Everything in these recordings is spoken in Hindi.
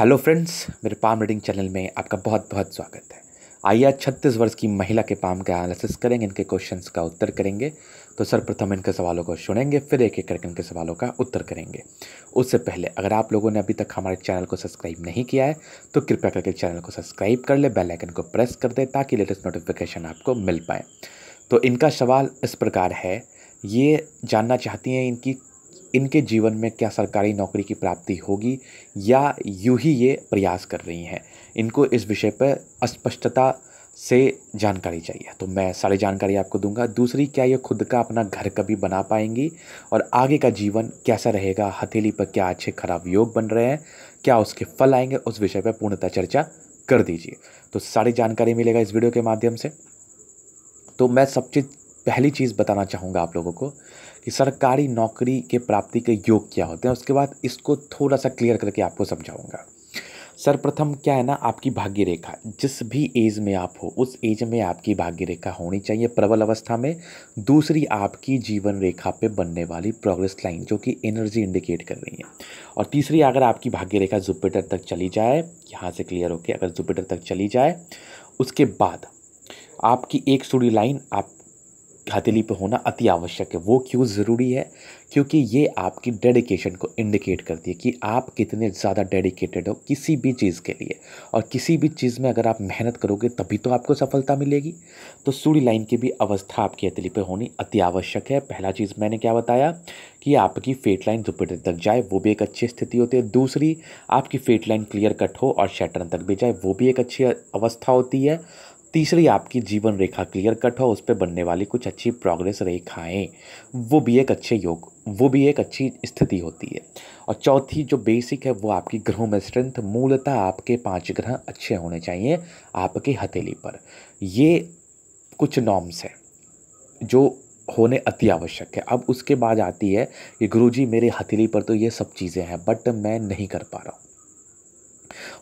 हेलो फ्रेंड्स मेरे पाम रीडिंग चैनल में आपका बहुत बहुत स्वागत है आइए आज छत्तीस वर्ष की महिला के पाम का एनालिसिस करेंगे इनके क्वेश्चंस का उत्तर करेंगे तो सर्वप्रथम इनके सवालों को सुनेंगे फिर एक एक करके इनके सवालों का उत्तर करेंगे उससे पहले अगर आप लोगों ने अभी तक हमारे चैनल को सब्सक्राइब नहीं किया है तो कृपया करके चैनल को सब्सक्राइब कर ले बेलाइकन को प्रेस कर दें ताकि लेटेस्ट नोटिफिकेशन आपको मिल पाए तो इनका सवाल इस प्रकार है ये जानना चाहती हैं इनकी इनके जीवन में क्या सरकारी नौकरी की प्राप्ति होगी या यूं ही ये प्रयास कर रही हैं इनको इस विषय पर अस्पष्टता से जानकारी चाहिए तो मैं सारी जानकारी आपको दूंगा दूसरी क्या ये खुद का अपना घर कभी बना पाएंगी और आगे का जीवन कैसा रहेगा हथेली पर क्या अच्छे खराब योग बन रहे हैं क्या उसके फल आएंगे उस विषय पर पूर्णतः चर्चा कर दीजिए तो सारी जानकारी मिलेगा इस वीडियो के माध्यम से तो मैं सब चीज़ पहली चीज़ बताना चाहूँगा आप लोगों को कि सरकारी नौकरी के प्राप्ति के योग क्या होते हैं उसके बाद इसको थोड़ा सा क्लियर करके आपको समझाऊँगा सर्वप्रथम क्या है ना आपकी भाग्य रेखा जिस भी एज में आप हो उस एज में आपकी भाग्य रेखा होनी चाहिए प्रबल अवस्था में दूसरी आपकी जीवन रेखा पे बनने वाली प्रोग्रेस लाइन जो कि एनर्जी इंडिकेट कर रही है और तीसरी अगर आपकी भाग्य रेखा जुपिटर तक चली जाए यहाँ से क्लियर होके अगर जुपिटर तक चली जाए उसके बाद आपकी एक सूढ़ी लाइन आप हथेली पे होना अति आवश्यक है वो क्यों ज़रूरी है क्योंकि ये आपकी डेडिकेशन को इंडिकेट करती है कि आप कितने ज़्यादा डेडिकेटेड हो किसी भी चीज़ के लिए और किसी भी चीज़ में अगर आप मेहनत करोगे तभी तो आपको सफलता मिलेगी तो सूर्य लाइन की भी अवस्था आपकी हथेली पर होनी अति आवश्यक है पहला चीज़ मैंने क्या बताया कि आपकी फेट लाइन जुपिटर तक जाए वो भी एक अच्छी स्थिति होती है दूसरी आपकी फेट लाइन क्लियर कट हो और शैटरन तक भी जाए वो भी एक अच्छी अवस्था होती है तीसरी आपकी जीवन रेखा क्लियर कट हो उस पर बनने वाली कुछ अच्छी प्रोग्रेस रेखाएं वो भी एक अच्छे योग वो भी एक अच्छी स्थिति होती है और चौथी जो बेसिक है वो आपकी ग्रहों में स्ट्रेंथ मूलतः आपके पांच ग्रह अच्छे होने चाहिए आपकी हथेली पर ये कुछ नॉर्म्स हैं जो होने अति आवश्यक है अब उसके बाद आती है कि जी मेरे हथेली पर तो ये सब चीज़ें हैं बट मैं नहीं कर पा रहा हूँ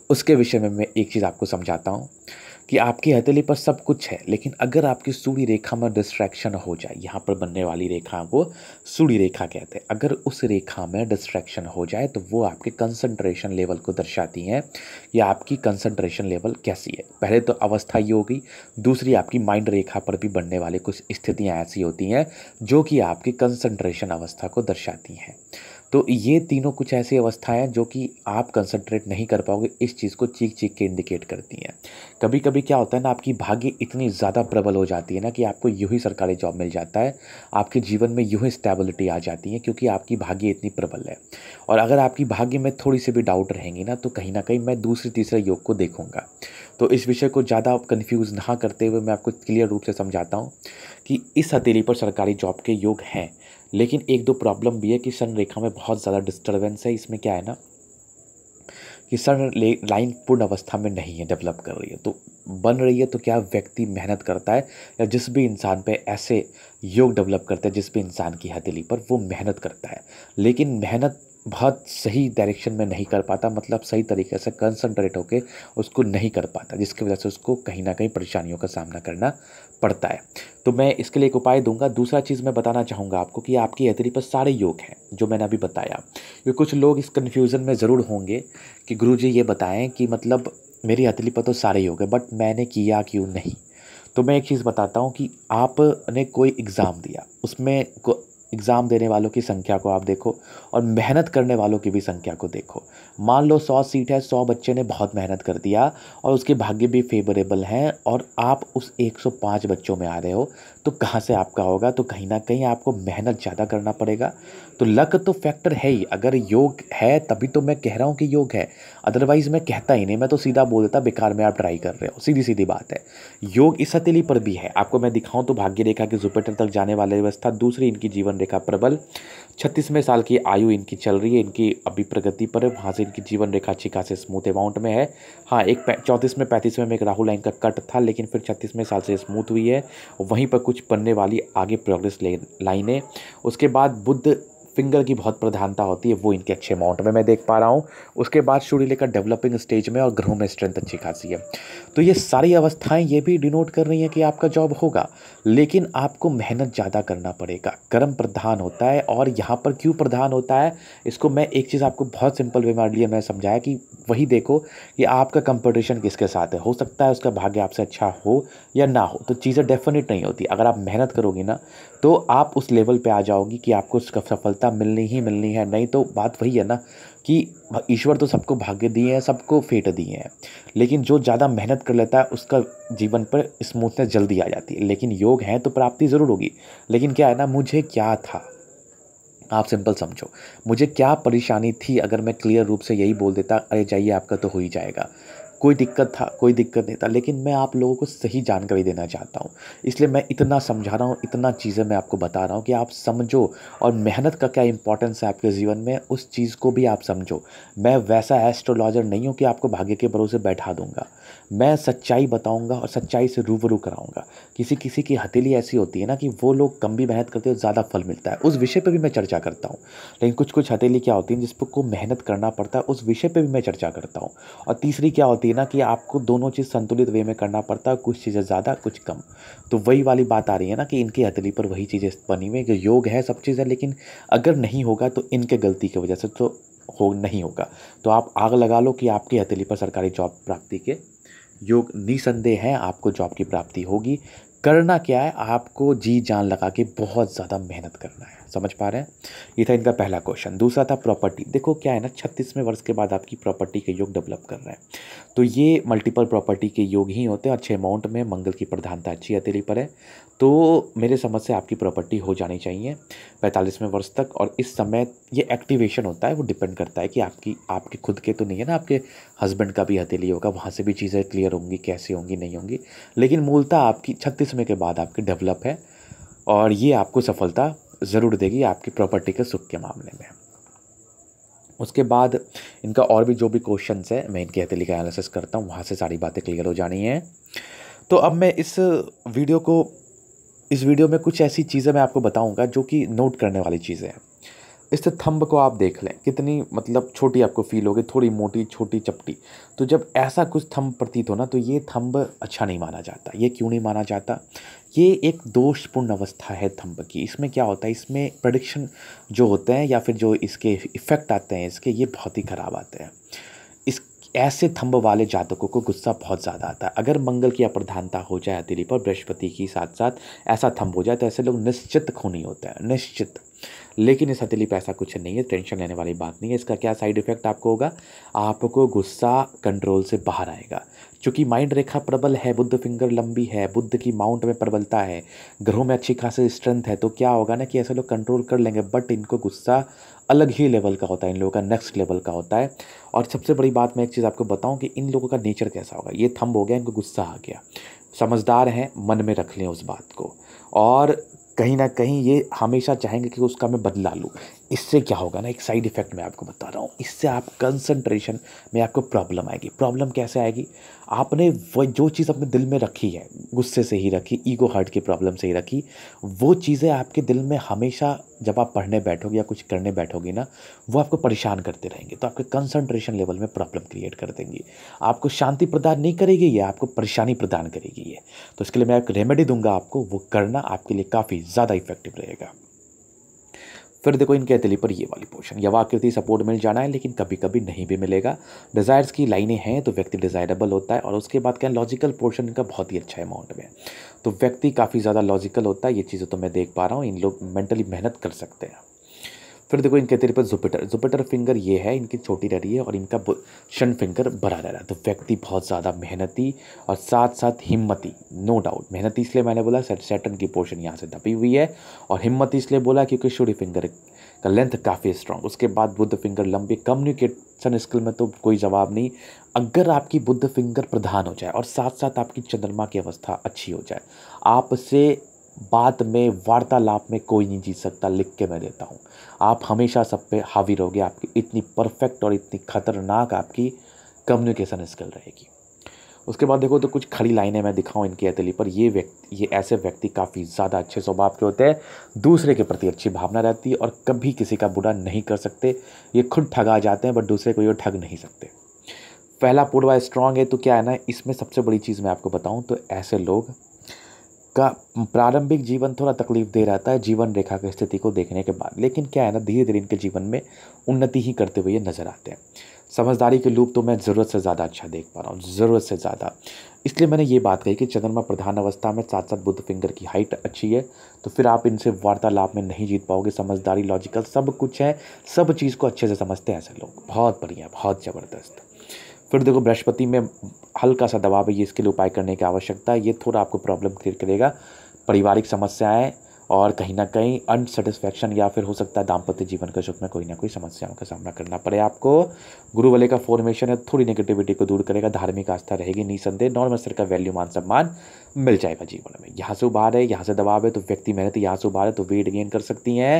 उसके विषय में मैं एक चीज़ आपको समझाता हूँ कि आपकी हथेली पर सब कुछ है लेकिन अगर आपकी सूढ़ी रेखा में डिस्ट्रैक्शन हो जाए यहाँ पर बनने वाली रेखा को सूढ़ी रेखा कहते हैं अगर उस रेखा में डिस्ट्रैक्शन हो जाए तो वो आपके कंसंट्रेशन लेवल को दर्शाती हैं या आपकी कंसंट्रेशन लेवल कैसी है पहले तो अवस्था ये होगी दूसरी आपकी माइंड रेखा पर भी बनने वाली कुछ स्थितियाँ ऐसी होती हैं जो कि आपकी कंसंट्रेशन अवस्था को दर्शाती हैं तो ये तीनों कुछ ऐसी अवस्थाएं जो कि आप कंसंट्रेट नहीं कर पाओगे इस चीज़ को चीख चीख के इंडिकेट करती हैं कभी कभी क्या होता है ना आपकी भाग्य इतनी ज़्यादा प्रबल हो जाती है ना कि आपको यूँ ही सरकारी जॉब मिल जाता है आपके जीवन में यूँ ही स्टेबिलिटी आ जाती है क्योंकि आपकी भाग्य इतनी प्रबल है और अगर आपकी भाग्य में थोड़ी सी भी डाउट रहेंगी ना तो कहीं ना कहीं मैं दूसरे तीसरे योग को देखूँगा तो इस विषय को ज़्यादा कन्फ्यूज़ ना करते हुए मैं आपको क्लियर रूप से समझाता हूँ कि इस हथेली पर सरकारी जॉब के योग हैं लेकिन एक दो प्रॉब्लम भी है कि सन रेखा में बहुत ज़्यादा डिस्टर्बेंस है इसमें क्या है ना कि सन लाइन पूर्ण अवस्था में नहीं है डेवलप कर रही है तो बन रही है तो क्या व्यक्ति मेहनत करता है या जिस भी इंसान पे ऐसे योग डेवलप करते हैं जिस भी इंसान की हथेली पर वो मेहनत करता है लेकिन मेहनत बहुत सही डायरेक्शन में नहीं कर पाता मतलब सही तरीके से कंसनट्रेट होकर उसको नहीं कर पाता जिसकी वजह से उसको कहीं ना कहीं परेशानियों का सामना करना पड़ता है तो मैं इसके लिए एक उपाय दूंगा दूसरा चीज़ मैं बताना चाहूँगा आपको कि आपकी यात्री पर सारे योग हैं जो मैंने अभी बताया ये कुछ लोग इस कन्फ्यूज़न में ज़रूर होंगे कि गुरु जी ये बताएं कि मतलब मेरी हथली पर तो सारे योग है बट मैंने किया क्यों नहीं तो मैं एक चीज़ बताता हूँ कि आपने कोई एग्ज़ाम दिया उसमें को एग्ज़ाम देने वालों की संख्या को आप देखो और मेहनत करने वालों की भी संख्या को देखो मान लो सौ सीट है सौ बच्चे ने बहुत मेहनत कर दिया और उसके भाग्य भी फेवरेबल हैं और आप उस 105 बच्चों में आ रहे हो तो कहाँ से आपका होगा तो कहीं ना कहीं आपको मेहनत ज़्यादा करना पड़ेगा तो लक तो फैक्टर है ही अगर योग है तभी तो मैं कह रहा हूँ कि योग है अदरवाइज़ मैं कहता ही नहीं मैं तो सीधा बोल देता बेकार में आप ट्राई कर रहे हो सीधी सीधी बात है योग इस हथेली पर भी है आपको मैं दिखाऊँ तो भाग्य रेखा के जुपिटर तक जाने वाली व्यवस्था दूसरी इनकी जीवन रेखा प्रबल छत्तीसवें साल की आयु इनकी चल रही है इनकी अभी प्रगति पर है वहाँ से इनकी जीवन रेखा अच्छी खासी स्मूथ अमाउंट में है हाँ एक चौंतीसवें पैंतीसवें में एक राहुल लाइन का कट था लेकिन फिर छत्तीसवें साल से स्मूथ हुई है वहीं पर कुछ पन्ने वाली आगे प्रोग्रेस है उसके बाद बुद्ध फिंगर की बहुत प्रधानता होती है वो इनके अच्छे अमाउंट में मैं देख पा रहा हूँ उसके बाद शुरू लेकर डेवलपिंग स्टेज में और ग्रहों में स्ट्रेंथ अच्छी खासी है तो ये सारी अवस्थाएं ये भी डिनोट कर रही हैं कि आपका जॉब होगा लेकिन आपको मेहनत ज़्यादा करना पड़ेगा कर्म प्रधान होता है और यहाँ पर क्यों प्रधान होता है इसको मैं एक चीज़ आपको बहुत सिंपल वे मार लिया मैं समझाया कि वही देखो कि आपका कंपटीशन किसके साथ है हो सकता है उसका भाग्य आपसे अच्छा हो या ना हो तो चीज़ें डेफिनेट नहीं होती अगर आप मेहनत करोगे ना तो आप उस लेवल पर आ जाओगी कि आपको उसका सफलता सफलता मिलनी ही मिलनी है नहीं तो बात वही है ना कि ईश्वर तो सबको भाग्य दिए हैं सबको फेट दिए हैं लेकिन जो ज़्यादा मेहनत कर लेता है उसका जीवन पर स्मूथनेस जल्दी आ जाती है लेकिन योग है तो प्राप्ति ज़रूर होगी लेकिन क्या है ना मुझे क्या था आप सिंपल समझो मुझे क्या परेशानी थी अगर मैं क्लियर रूप से यही बोल देता अरे जाइए आपका तो हो ही जाएगा कोई दिक्कत था कोई दिक्कत नहीं था लेकिन मैं आप लोगों को सही जानकारी देना चाहता हूँ इसलिए मैं इतना समझा रहा हूँ इतना चीज़ें मैं आपको बता रहा हूँ कि आप समझो और मेहनत का क्या इंपॉर्टेंस है आपके जीवन में उस चीज़ को भी आप समझो मैं वैसा एस्ट्रोलॉजर नहीं हूँ कि आपको भाग्य के भरोसे बैठा दूंगा मैं सच्चाई बताऊँगा और सच्चाई से रूबरू कराऊँगा किसी किसी की हथेली ऐसी होती है ना कि वो लोग कम भी मेहनत करते हैं ज़्यादा फल मिलता है उस विषय पर भी मैं चर्चा करता हूँ लेकिन कुछ कुछ हथेली क्या होती है जिस पर को मेहनत करना पड़ता है उस विषय पर भी मैं चर्चा करता हूँ और तीसरी क्या होती है ना कि आपको दोनों चीज़ संतुलित वे में करना पड़ता है कुछ चीज़ें ज़्यादा कुछ कम तो वही वाली बात आ रही है ना कि इनकी हथली पर वही चीज़ें बनी हुई कि योग है सब चीज़ें लेकिन अगर नहीं होगा तो इनके गलती की वजह से तो हो नहीं होगा तो आप आग लगा लो कि आपकी हथेली पर सरकारी जॉब प्राप्ति के योग निसंदेह है आपको जॉब की प्राप्ति होगी करना क्या है आपको जी जान लगा के बहुत ज़्यादा मेहनत करना है समझ पा रहे हैं ये था इनका पहला क्वेश्चन दूसरा था प्रॉपर्टी देखो क्या है ना छत्तीसवें वर्ष के बाद आपकी प्रॉपर्टी के योग डेवलप कर रहे हैं तो ये मल्टीपल प्रॉपर्टी के योग ही होते हैं अच्छे अमाउंट में मंगल की प्रधानता अच्छी हथेली पर है तो मेरे समझ से आपकी प्रॉपर्टी हो जानी चाहिए पैंतालीसवें वर्ष तक और इस समय ये एक्टिवेशन होता है वो डिपेंड करता है कि आपकी आपके खुद के तो नहीं है ना आपके हस्बैंड का भी हथेली होगा वहाँ से भी चीज़ें क्लियर होंगी कैसे होंगी नहीं होंगी लेकिन मूलतः आपकी छत्तीसवें के बाद आपकी डेवलप है और ये आपको सफलता ज़रूर देगी आपकी प्रॉपर्टी के सुख के मामले में उसके बाद इनका और भी जो भी क्वेश्चन है मैं इनके हथेली का एनालिसिस करता हूँ वहाँ से सारी बातें क्लियर हो जानी है तो अब मैं इस वीडियो को इस वीडियो में कुछ ऐसी चीज़ें मैं आपको बताऊंगा जो कि नोट करने वाली चीज़ें हैं इस थंब को आप देख लें कितनी मतलब छोटी आपको फील होगी थोड़ी मोटी छोटी चपटी तो जब ऐसा कुछ थंब प्रतीत हो ना तो ये थंब अच्छा नहीं माना जाता ये क्यों नहीं माना जाता ये एक दोषपूर्ण अवस्था है धम्ब की इसमें क्या होता है इसमें प्रडिक्शन जो होते हैं या फिर जो इसके इफ़ेक्ट आते हैं इसके ये बहुत ही ख़राब आते हैं इस ऐसे थम्ब वाले जातकों को गुस्सा बहुत ज़्यादा आता है अगर मंगल की अप्रधानता हो जाए दिलीप पर बृहस्पति के साथ साथ ऐसा थम्ब हो जाए तो ऐसे लोग निश्चित खूनी होते हैं निश्चित लेकिन इस हथेली पर ऐसा कुछ नहीं है टेंशन लेने वाली बात नहीं है इसका क्या साइड इफेक्ट आपको होगा आपको गुस्सा कंट्रोल से बाहर आएगा चूंकि माइंड रेखा प्रबल है बुद्ध फिंगर लंबी है बुद्ध की माउंट में प्रबलता है ग्रहों में अच्छी खासी स्ट्रेंथ है तो क्या होगा ना कि ऐसे लोग कंट्रोल कर लेंगे बट इनको गुस्सा अलग ही लेवल का होता है इन लोगों का नेक्स्ट लेवल का होता है और सबसे बड़ी बात मैं एक चीज़ आपको बताऊं कि इन लोगों का नेचर कैसा होगा ये थंब हो गया इनको गुस्सा आ गया समझदार हैं मन में रख लें उस बात को और कहीं ना कहीं ये हमेशा चाहेंगे कि उसका मैं बदला लूँ इससे क्या होगा ना एक साइड इफेक्ट मैं आपको बता रहा हूँ इससे आप कंसंट्रेशन में आपको प्रॉब्लम आएगी प्रॉब्लम कैसे आएगी आपने वो जो चीज़ अपने दिल में रखी है गुस्से से ही रखी ईगो हर्ट की प्रॉब्लम से ही रखी वो चीज़ें आपके दिल में हमेशा जब आप पढ़ने बैठोगे या कुछ करने बैठोगे ना वो आपको परेशान करते रहेंगे तो आपके कंसंट्रेशन लेवल में प्रॉब्लम क्रिएट कर देंगी आपको शांति प्रदान नहीं करेगी ये आपको परेशानी प्रदान करेगी ये तो इसके लिए मैं एक रेमेडी दूंगा आपको वो करना आपके लिए काफ़ी ज़्यादा इफेक्टिव रहेगा फिर देखो इनके अतली पर ये वाली पोर्शन यवाकृति सपोर्ट मिल जाना है लेकिन कभी कभी नहीं भी मिलेगा डिज़ायर्स की लाइनें हैं तो व्यक्ति डिज़ायरेबल होता है और उसके बाद क्या लॉजिकल पोर्शन इनका बहुत ही अच्छा अमाउंट में तो व्यक्ति काफ़ी ज़्यादा लॉजिकल होता है ये चीज़ें तो मैं देख पा रहा हूँ इन लोग मेंटली मेहनत कर सकते हैं फिर देखो इनके तेरे पर जुपिटर जुपिटर फिंगर ये है इनकी छोटी रह रही है और इनका शन फिंगर बड़ा रह रहा है तो व्यक्ति बहुत ज़्यादा मेहनती और साथ साथ हिम्मती नो डाउट मेहनती इसलिए मैंने बोला सेटन की पोर्शन यहाँ से दबी हुई है और हिम्मती इसलिए बोला क्योंकि शूर्य फिंगर का लेंथ काफ़ी स्ट्रॉन्ग उसके बाद बुद्ध फिंगर लंबी कम्युनिकेशन स्किल में तो कोई जवाब नहीं अगर आपकी बुद्ध फिंगर प्रधान हो जाए और साथ साथ आपकी चंद्रमा की अवस्था अच्छी हो जाए आपसे बात में वार्तालाप में कोई नहीं जीत सकता लिख के मैं देता हूँ आप हमेशा सब पे हावी रहोगे आपकी इतनी परफेक्ट और इतनी ख़तरनाक आपकी कम्युनिकेशन स्किल रहेगी उसके बाद देखो तो कुछ खड़ी लाइनें मैं दिखाऊँ इनकी अतली पर ये व्यक्ति ये ऐसे व्यक्ति काफ़ी ज़्यादा अच्छे स्वभाव के होते हैं दूसरे के प्रति अच्छी भावना रहती है और कभी किसी का बुरा नहीं कर सकते ये खुद ठगा जाते हैं बट दूसरे को ये ठग नहीं सकते पहला पूर्वा स्ट्रांग है तो क्या है ना इसमें सबसे बड़ी चीज़ मैं आपको बताऊँ तो ऐसे लोग का प्रारंभिक जीवन थोड़ा तकलीफ दे रहा था जीवन रेखा की स्थिति को देखने के बाद लेकिन क्या है ना धीरे धीरे इनके जीवन में उन्नति ही करते हुए नज़र आते हैं समझदारी के लूप तो मैं ज़रूरत से ज़्यादा अच्छा देख पा रहा हूँ ज़रूरत से ज़्यादा इसलिए मैंने ये बात कही कि चंद्रमा प्रधान अवस्था में साथ साथ बुद्ध फिंगर की हाइट अच्छी है तो फिर आप इनसे वार्तालाप में नहीं जीत पाओगे समझदारी लॉजिकल सब कुछ है सब चीज़ को अच्छे से समझते हैं ऐसे लोग बहुत बढ़िया बहुत ज़बरदस्त फिर देखो बृहस्पति में हल्का सा दबाव है ये इसके लिए उपाय करने की आवश्यकता है ये थोड़ा आपको प्रॉब्लम क्लियर करेगा पारिवारिक समस्याएं और कहीं ना कहीं अनसेटिस्फैक्शन या फिर हो सकता है दाम्पत्य जीवन के सुख में कोई ना कोई समस्याओं का सामना करना पड़े आपको गुरु वाले का फॉर्मेशन है थोड़ी नेगेटिविटी को दूर करेगा धार्मिक आस्था रहेगी निसंदेह नॉर्मल स्तर का वैल्यू मान सम्मान मिल जाएगा जीवन में यहाँ से उबार है यहाँ से दबाव है तो व्यक्ति मेहनत यहाँ से उबार है तो वेट गेन कर सकती हैं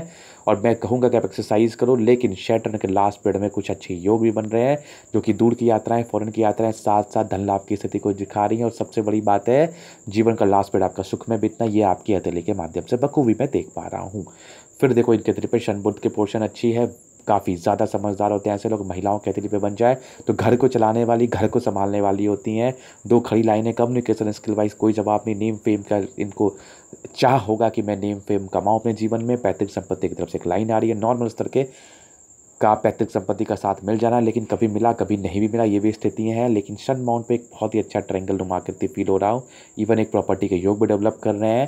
और मैं कहूँगा कि आप एक्सरसाइज करो लेकिन शैटर्न के लास्ट पीरियड में कुछ अच्छे योग भी बन रहे हैं जो कि दूर की यात्राएं फॉरन की यात्राएं साथ साथ धन लाभ की स्थिति को दिखा रही हैं और सबसे बड़ी बात है जीवन का लास्ट पीरियड आपका सुख में बीतना ये आपकी हथेली के माध्यम से बखूबी मैं देख पा रहा हूँ फिर देखो इनके त्रिपेशन बुद्ध की पोर्शन अच्छी है काफ़ी ज़्यादा समझदार होते हैं ऐसे लोग महिलाओं के अतिथि पे बन जाए तो घर को चलाने वाली घर को संभालने वाली होती हैं दो खड़ी लाइनें कम्युनिकेशन स्किल वाइज कोई जवाब नहीं नेम फेम का इनको चाह होगा कि मैं नेम फेम कमाऊँ अपने जीवन में पैतृक संपत्ति की तरफ से एक लाइन आ रही है नॉर्मल स्तर के का पैतृक संपत्ति का साथ मिल जाना लेकिन कभी मिला कभी नहीं भी मिला ये भी स्थितियाँ हैं लेकिन सन माउंट पे एक बहुत ही अच्छा ट्रैंगल नुमा करते फील हो रहा हो इवन एक प्रॉपर्टी के योग भी डेवलप कर रहे हैं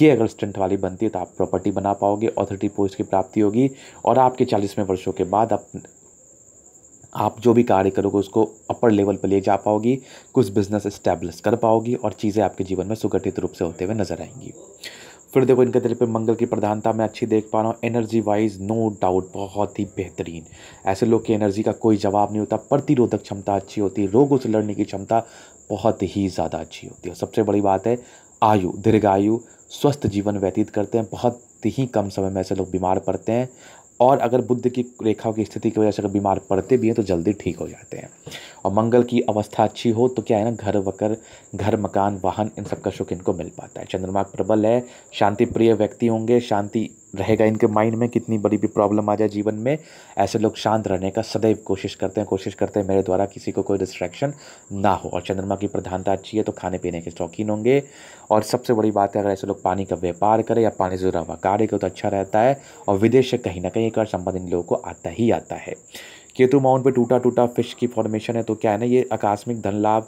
ये अगर स्टंट वाली बनती है तो आप प्रॉपर्टी बना पाओगे ऑथोरिटी पोस्ट की प्राप्ति होगी और आपके चालीसवें वर्षों के बाद आप आप जो भी कार्य करोगे उसको अपर लेवल पर ले जा पाओगी कुछ बिजनेस इस्टेब्लिश कर पाओगी और चीज़ें आपके जीवन में सुगठित रूप से होते हुए नजर आएंगी फिर देखो इनके दिल पे मंगल की प्रधानता मैं अच्छी देख पा रहा हूँ एनर्जी वाइज नो डाउट बहुत ही बेहतरीन ऐसे लोग की एनर्जी का कोई जवाब नहीं होता प्रतिरोधक क्षमता अच्छी होती है रोगों से लड़ने की क्षमता बहुत ही ज़्यादा अच्छी होती है सबसे बड़ी बात है आयु दीर्घायु स्वस्थ जीवन व्यतीत करते हैं बहुत ही कम समय में ऐसे लोग बीमार पड़ते हैं और अगर बुद्ध की रेखाओं की स्थिति की वजह से अगर बीमार पड़ते भी हैं तो जल्दी ठीक हो जाते हैं और मंगल की अवस्था अच्छी हो तो क्या है ना घर वकर घर मकान वाहन इन सब का सुख इनको मिल पाता है चंद्रमा प्रबल है शांति प्रिय व्यक्ति होंगे शांति रहेगा इनके माइंड में कितनी बड़ी भी प्रॉब्लम आ जाए जीवन में ऐसे लोग शांत रहने का सदैव कोशिश करते हैं कोशिश करते हैं मेरे द्वारा किसी को कोई डिस्ट्रैक्शन ना हो और चंद्रमा की प्रधानता अच्छी है तो खाने पीने के शौकीन होंगे और सबसे बड़ी बात है अगर ऐसे लोग पानी का व्यापार करें या पानी से जुड़ा हुआ कार्य करें तो अच्छा रहता है और विदेश से कहीं ना कहीं एक बार संबंध इन लोगों को आता ही आता है केतु माउंट पे टूटा टूटा फिश की फॉर्मेशन है तो क्या है ना ये आकस्मिक धन लाभ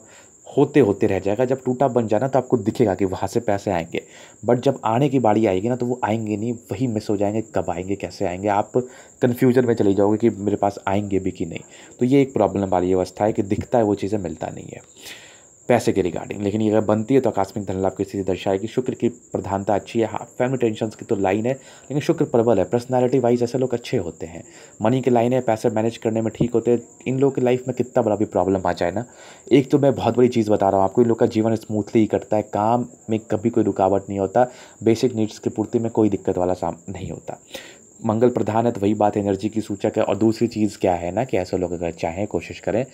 होते होते रह जाएगा जब टूटा बन जाना तो आपको दिखेगा कि वहाँ से पैसे आएंगे बट जब आने की बारी आएगी ना तो वो आएंगे नहीं वही मिस हो जाएंगे कब आएंगे कैसे आएंगे आप कन्फ्यूजन में चले जाओगे कि मेरे पास आएंगे भी कि नहीं तो ये एक प्रॉब्लम वाली अवस्था है कि दिखता है वो चीज़ें मिलता नहीं है पैसे के रिगार्डिंग लेकिन ये अगर बनती है तो आकस्मिक धन लाभ की स्थिति दर्शाएगी शुक्र की प्रधानता अच्छी है हाँ फैमिली टेंशन की तो लाइन है लेकिन शुक्र प्रबल है पर्सनैलिटी वाइज ऐसे लोग अच्छे होते हैं मनी की लाइन है पैसे मैनेज करने में ठीक होते हैं इन लोगों की लाइफ में कितना बड़ा भी प्रॉब्लम आ जाए ना एक तो मैं बहुत बड़ी चीज़ बता रहा हूँ आपको इन लोग का जीवन स्मूथली ही कटता है काम में कभी कोई रुकावट नहीं होता बेसिक नीड्स की पूर्ति में कोई दिक्कत वाला साम नहीं होता मंगल प्रधान है तो वही बात एनर्जी की सूचक है और दूसरी चीज़ क्या है ना कि ऐसे लोग अगर चाहें कोशिश करें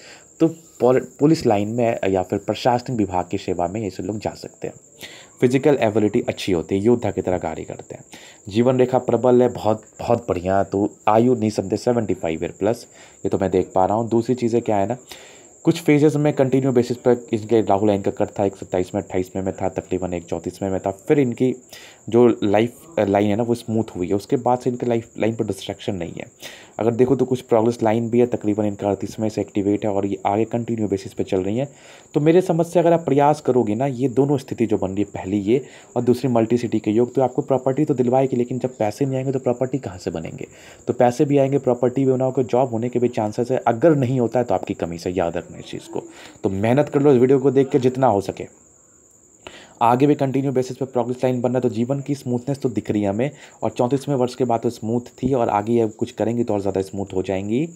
तो पुलिस लाइन में या फिर प्रशासनिक विभाग की सेवा में ऐसे लोग जा सकते हैं फिजिकल एबिलिटी अच्छी होती है योद्धा की तरह कार्य करते हैं जीवन रेखा प्रबल है बहुत बहुत बढ़िया तो आयु नहीं समझे सेवेंटी फाइव ईयर प्लस ये तो मैं देख पा रहा हूँ दूसरी चीज़ें क्या है ना कुछ फेजेस में कंटिन्यू बेसिस पर इनके राहुल एंकर कट था एक सत्ताईस में अट्ठाईस में में था तकरीबन एक चौंतीस में था फिर इनकी जो लाइफ लाइन है ना वो स्मूथ हुई है उसके बाद से इनके लाइफ लाइन पर डिस्ट्रैक्शन नहीं है अगर देखो तो कुछ प्रोग्रेस लाइन भी है तकरीबन इनका अड़तीस में से एक्टिवेट है और ये आगे कंटिन्यू बेसिस पर चल रही है तो मेरे समझ से अगर आप प्रयास करोगे ना ये दोनों स्थिति जो बन रही है पहली ये और दूसरी मल्टी सिटी के योग तो आपको प्रॉपर्टी तो दिलवाएगी लेकिन जब पैसे नहीं आएंगे तो प्रॉपर्टी कहाँ से बनेंगे तो पैसे भी आएंगे प्रॉपर्टी भी होना जॉब तो होने के भी चांसेस है अगर नहीं होता है तो आपकी कमी से याद रखना करना इस चीज़ को तो मेहनत कर लो इस वीडियो को देख के जितना हो सके आगे भी कंटिन्यू बेसिस पे प्रोग्रेस लाइन बनना तो जीवन की स्मूथनेस तो दिख रही है हमें और चौंतीसवें वर्ष के बाद तो स्मूथ थी और आगे ये कुछ करेंगी तो और ज़्यादा स्मूथ हो जाएंगी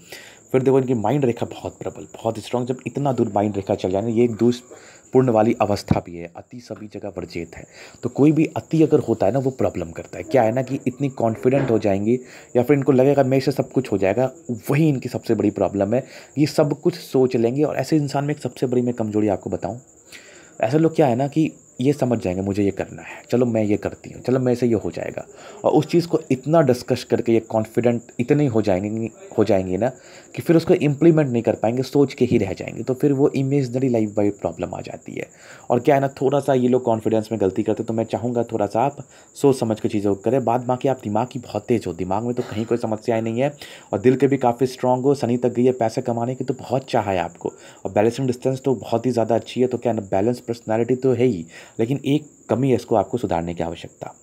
फिर देखो इनकी माइंड रेखा बहुत प्रबल बहुत स्ट्रांग जब इतना दूर माइंड रेखा चल जाए ये दूस पूर्ण वाली अवस्था भी है अति सभी जगह वर्जित है तो कोई भी अति अगर होता है ना वो प्रॉब्लम करता है क्या है ना कि इतनी कॉन्फिडेंट हो जाएंगी या फिर इनको लगेगा मेरे से सब कुछ हो जाएगा वही इनकी सबसे बड़ी प्रॉब्लम है ये सब कुछ सोच लेंगे और ऐसे इंसान में एक सबसे बड़ी मैं कमजोरी आपको बताऊँ ऐसे लोग क्या है ना कि ये समझ जाएंगे मुझे ये करना है चलो मैं ये करती हूँ चलो मैं से ये हो जाएगा और उस चीज़ को इतना डिस्कश करके ये कॉन्फिडेंट इतने हो जाएंगे हो जाएंगे ना कि फिर उसको इम्प्लीमेंट नहीं कर पाएंगे सोच के ही रह जाएंगे तो फिर वो इमेजनरी लाइफ बाई प्रॉब्लम आ जाती है और क्या है ना थोड़ा सा ये लोग कॉन्फिडेंस में गलती करते तो मैं चाहूँगा थोड़ा सा आप सोच समझ के चीज़ों को करें बाद बाकी आप दिमाग की बहुत तेज़ हो दिमाग में तो कहीं कोई समस्याएँ नहीं है और दिल के भी काफ़ी स्ट्रांग हो सनी तक गई है पैसे कमाने की तो बहुत चाह है आपको और बैलेंसिंग डिस्टेंस तो बहुत ही ज़्यादा अच्छी है तो क्या ना बैलेंस पर्सनैलिटी तो है ही लेकिन एक कमी है इसको आपको सुधारने की आवश्यकता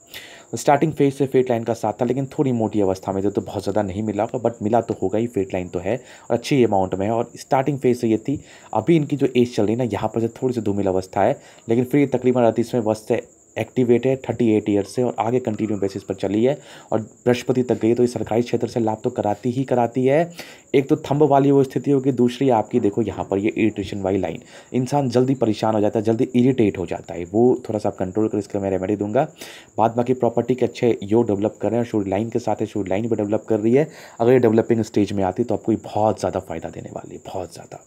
स्टार्टिंग फेज से फेट लाइन का साथ था लेकिन थोड़ी मोटी अवस्था में तो, तो बहुत ज़्यादा नहीं मिला होगा बट मिला तो होगा ही फेट लाइन तो है और अच्छी अमाउंट में है और स्टार्टिंग फेज से ये थी अभी इनकी जो एज चल रही है ना यहाँ पर से थोड़ी सी धूमिल अवस्था है लेकिन फिर ये तकरीबन अड़तीसवें वर्ष से एक्टिवेट है थर्टी एट ईयर से और आगे कंटिन्यू बेसिस पर चली है और बृहस्पति तक गई तो ये सरकारी क्षेत्र से लाभ तो कराती ही कराती है एक तो थंब वाली वो स्थिति होगी दूसरी आपकी देखो यहाँ पर ये इरीटेशन वाली लाइन इंसान जल्दी परेशान हो जाता है जल्दी इरीटेट हो जाता है वो थोड़ा सा आप कंट्रोल कर इसका मैं रेमेडी दूंगा बाद बाकी प्रॉपर्टी के अच्छे यो डेवलप कर रहे हैं शूट लाइन के साथ है शूट लाइन भी डेवलप कर रही है अगर ये डेवलपिंग स्टेज में आती तो आपको बहुत ज़्यादा फ़ायदा देने वाली है बहुत ज़्यादा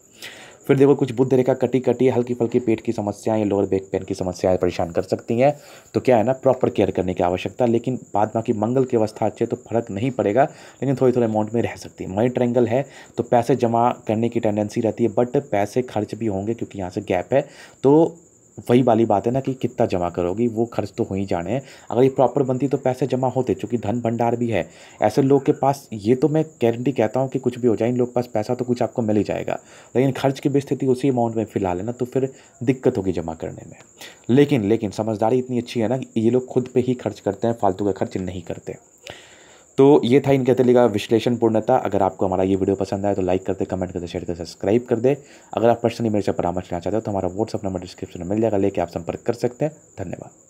फिर देखो कुछ बुद्ध रेखा कटी कटी हल्की फल्की पेट की समस्याएं लोअर बैक पेन की समस्याएं परेशान कर सकती हैं तो क्या है ना प्रॉपर केयर करने की आवश्यकता लेकिन बाद बाकी मंगल की अवस्था अच्छी है तो फर्क नहीं पड़ेगा लेकिन थोड़ी थोड़े अमाउंट में रह सकती है मनी ट्रैंगल है तो पैसे जमा करने की टेंडेंसी रहती है बट पैसे खर्च भी होंगे क्योंकि यहाँ से गैप है तो वही वाली बात है ना कि कितना जमा करोगी वो खर्च तो हो ही जाने हैं अगर ये प्रॉपर बनती तो पैसे जमा होते चूँकि धन भंडार भी है ऐसे लोग के पास ये तो मैं गारंटी कहता हूँ कि कुछ भी हो जाए इन लोग के पास पैसा तो कुछ आपको मिल ही जाएगा लेकिन खर्च की भी स्थिति उसी अमाउंट में फ़िलहाल है ना तो फिर दिक्कत होगी जमा करने में लेकिन लेकिन समझदारी इतनी अच्छी है ना कि ये लोग खुद पर ही खर्च करते हैं फालतू का खर्च नहीं करते तो ये था इनके का विश्लेषण पूर्णता अगर आपको हमारा ये वीडियो पसंद आया तो लाइक कर दे कमेंट कर दे शेयर कर सब्सक्राइब कर दे अगर आप पर्सनली मेरे से परामर्श लेना चाहते हो तो हमारा व्हाट्सअप नंबर डिस्क्रिप्शन में मिल जाएगा लेके आप संपर्क कर सकते हैं धन्यवाद